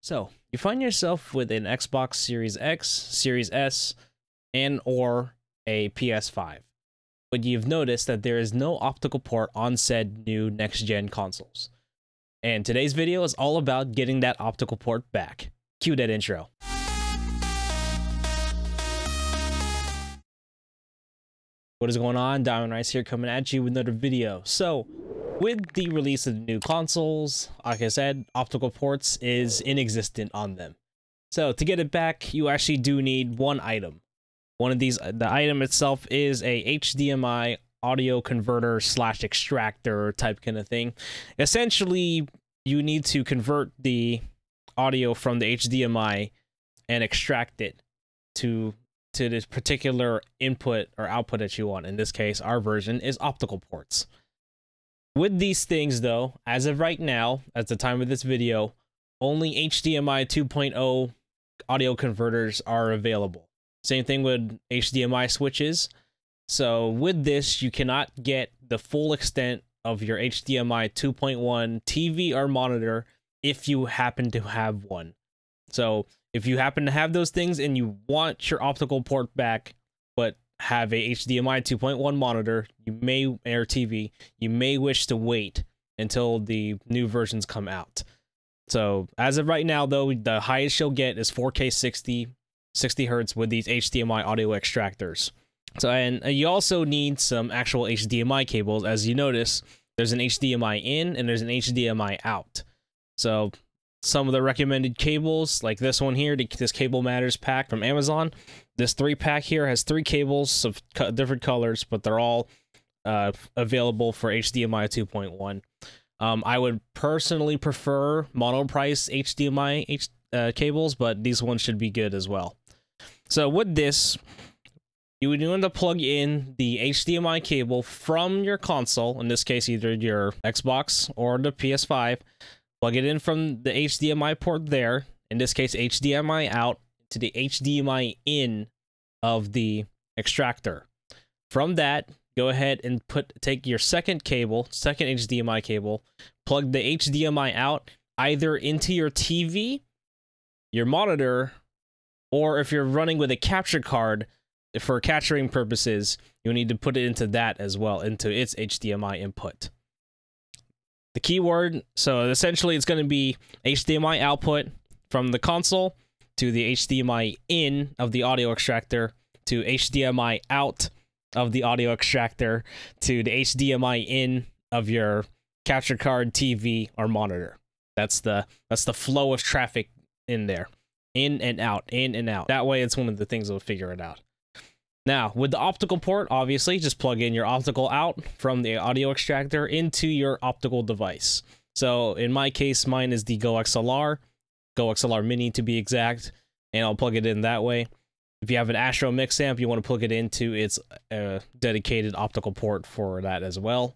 So, you find yourself with an Xbox Series X, Series S, and or a PS5. But you've noticed that there is no optical port on said new next-gen consoles. And today's video is all about getting that optical port back. Cue that intro. What is going on? Diamond Rice here coming at you with another video. So, with the release of the new consoles, like I said, optical ports is inexistent on them. So to get it back, you actually do need one item. One of these, the item itself is a HDMI audio converter slash extractor type kind of thing. Essentially, you need to convert the audio from the HDMI and extract it to to this particular input or output that you want. In this case, our version is optical ports. With these things though, as of right now, at the time of this video, only HDMI 2.0 audio converters are available. Same thing with HDMI switches. So with this, you cannot get the full extent of your HDMI 2.1 TV or monitor if you happen to have one. So if you happen to have those things and you want your optical port back, but have a HDMI 2.1 monitor, you may air TV, you may wish to wait until the new versions come out. So as of right now, though, the highest you'll get is 4K 60 60 hertz with these HDMI audio extractors. So and uh, you also need some actual HDMI cables. As you notice, there's an HDMI in and there's an HDMI out. So some of the recommended cables, like this one here, this Cable Matters pack from Amazon. This three pack here has three cables of different colors, but they're all uh, available for HDMI 2.1. Um, I would personally prefer monoprice HDMI H uh, cables, but these ones should be good as well. So with this, you would need to plug in the HDMI cable from your console, in this case, either your Xbox or the PS5, plug it in from the HDMI port there, in this case HDMI out, to the HDMI in of the extractor. From that, go ahead and put take your second cable, second HDMI cable, plug the HDMI out either into your TV, your monitor, or if you're running with a capture card for capturing purposes, you'll need to put it into that as well, into its HDMI input the keyword. So essentially, it's going to be HDMI output from the console to the HDMI in of the audio extractor to HDMI out of the audio extractor to the HDMI in of your capture card, TV, or monitor. That's the that's the flow of traffic in there, in and out, in and out. That way, it's one of the things that'll figure it out. Now, with the optical port, obviously, just plug in your optical out from the audio extractor into your optical device. So in my case, mine is the Go XLR, Go XLR Mini to be exact, and I'll plug it in that way. If you have an Astro mix amp, you want to plug it into its uh, dedicated optical port for that as well.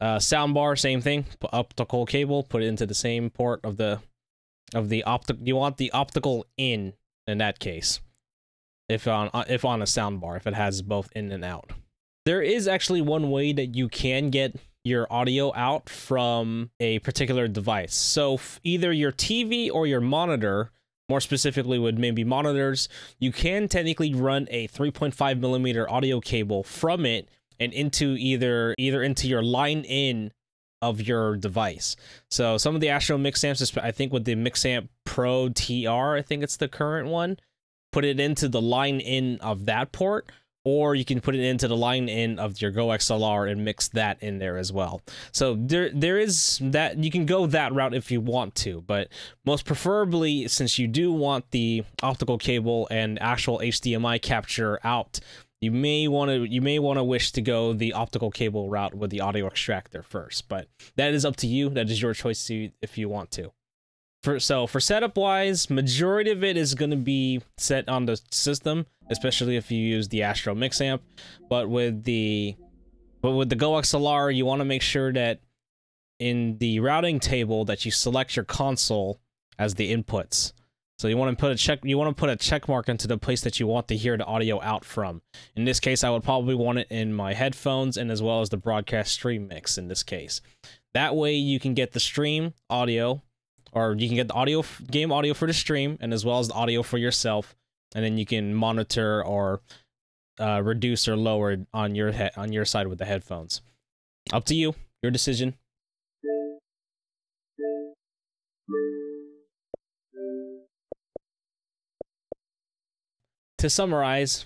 Uh, soundbar, same thing. Optical cable, put it into the same port of the of the optic. You want the optical in in that case if on uh, if on a soundbar if it has both in and out. There is actually one way that you can get your audio out from a particular device. So either your TV or your monitor, more specifically would maybe monitors, you can technically run a 3.5 millimeter audio cable from it and into either either into your line in of your device. So some of the Astro Amps, I think with the Mixamp Pro TR, I think it's the current one put it into the line in of that port, or you can put it into the line in of your Go XLR and mix that in there as well. So there there is that you can go that route if you want to, but most preferably since you do want the optical cable and actual HDMI capture out, you may want to you may want to wish to go the optical cable route with the audio extractor first, but that is up to you. That is your choice if you want to for so for setup wise, majority of it is going to be set on the system, especially if you use the Astro Mix amp. But with the but with the Go XLR, you want to make sure that in the routing table that you select your console as the inputs. So you want to put a check you want to put a check mark into the place that you want to hear the audio out from. In this case, I would probably want it in my headphones and as well as the broadcast stream mix in this case. That way you can get the stream audio or you can get the audio game audio for the stream and as well as the audio for yourself and then you can monitor or uh, reduce or lower on your head on your side with the headphones up to you your decision to summarize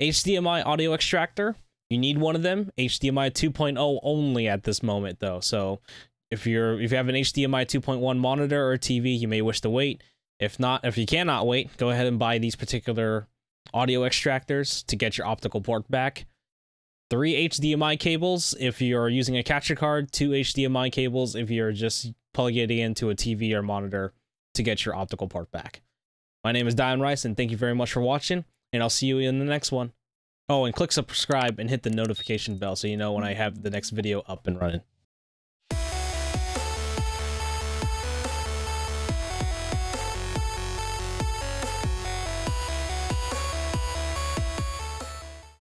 hdmi audio extractor you need one of them hdmi 2.0 only at this moment though so if you're if you have an HDMI 2.1 monitor or TV, you may wish to wait. If not, if you cannot wait, go ahead and buy these particular audio extractors to get your optical port back. Three HDMI cables if you're using a capture card, two HDMI cables if you're just plugging it into a TV or monitor to get your optical port back. My name is Dion Rice, and thank you very much for watching, and I'll see you in the next one. Oh, and click subscribe and hit the notification bell so you know when I have the next video up and running.